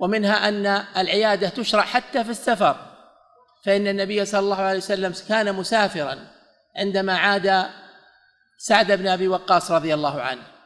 ومنها أن العيادة تشرع حتى في السفر فإن النبي صلى الله عليه وسلم كان مسافرا عندما عاد سعد بن أبي وقاص رضي الله عنه